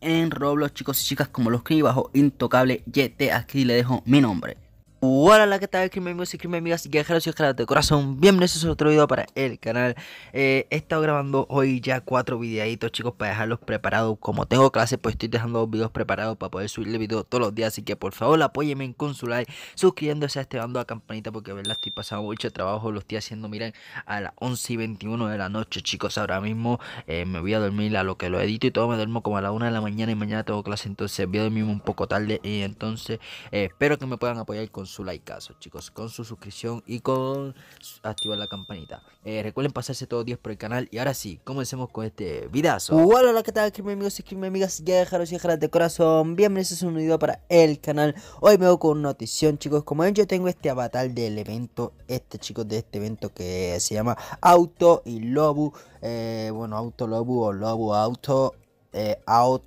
en Roblox, chicos y chicas, como lo escribí bajo Intocable Yete Aquí le dejo mi nombre. Hola, ¿qué tal, escriben amigos y crimen amigas y viajeros y viajeras de corazón? Bienvenidos a otro video para el canal. Eh, he estado grabando hoy ya cuatro videitos, chicos, para dejarlos preparados. Como tengo clase, pues estoy dejando los videos preparados para poder subirle videos todos los días. Así que por favor, apóyeme con su like, suscribiéndose a este bando a campanita, porque verdad estoy pasando mucho trabajo. Lo estoy haciendo, miren, a las 11 y 21 de la noche, chicos. Ahora mismo eh, me voy a dormir a lo que lo edito y todo. Me duermo como a la 1 de la mañana y mañana tengo clase, entonces voy a dormir un poco tarde. Y entonces eh, espero que me puedan apoyar con su su likeazo, chicos, con su suscripción y con activar la campanita. Eh, recuerden pasarse todos los días por el canal. Y ahora sí, comencemos con este vidazo. Hola, ¿qué tal, amigos y amigas? Ya dejaros y dejaros de corazón. Bienvenidos a un video para el canal. Hoy me voy con una notición, chicos. Como ven, yo tengo este avatar del evento, este, chicos, de este evento que se llama Auto y lobo eh, bueno, Auto lobo o Lobu Auto. Eh, auto.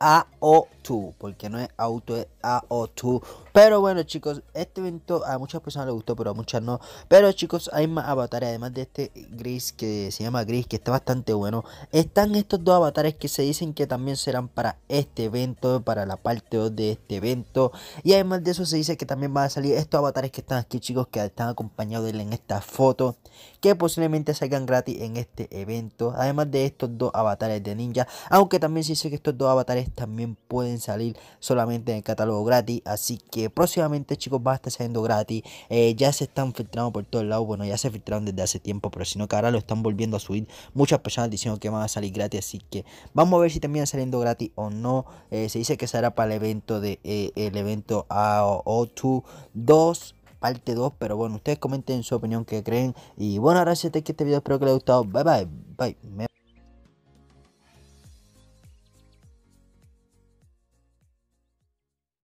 AO2, porque no es auto, es AO2. Pero bueno, chicos, este evento a muchas personas les gustó, pero a muchas no. Pero chicos, hay más avatares, además de este gris que se llama gris, que está bastante bueno. Están estos dos avatares que se dicen que también serán para este evento, para la parte 2 de este evento. Y además de eso se dice que también van a salir estos avatares que están aquí, chicos, que están acompañados él en esta foto, que posiblemente salgan gratis en este evento. Además de estos dos avatares de ninja, aunque también se dice que estos dos avatares también pueden salir solamente en el catálogo gratis. Así que próximamente chicos va a estar saliendo gratis. Eh, ya se están filtrando por todos lados. Bueno, ya se filtraron desde hace tiempo, pero si no que ahora lo están volviendo a subir. Muchas personas diciendo que van a salir gratis. Así que vamos a ver si también saliendo gratis o no. Eh, se dice que será para el evento de eh, el evento AO2 2 parte 2. Pero bueno, ustedes comenten su opinión que creen. Y bueno, gracias a que este video espero que les haya gustado. Bye bye. Bye.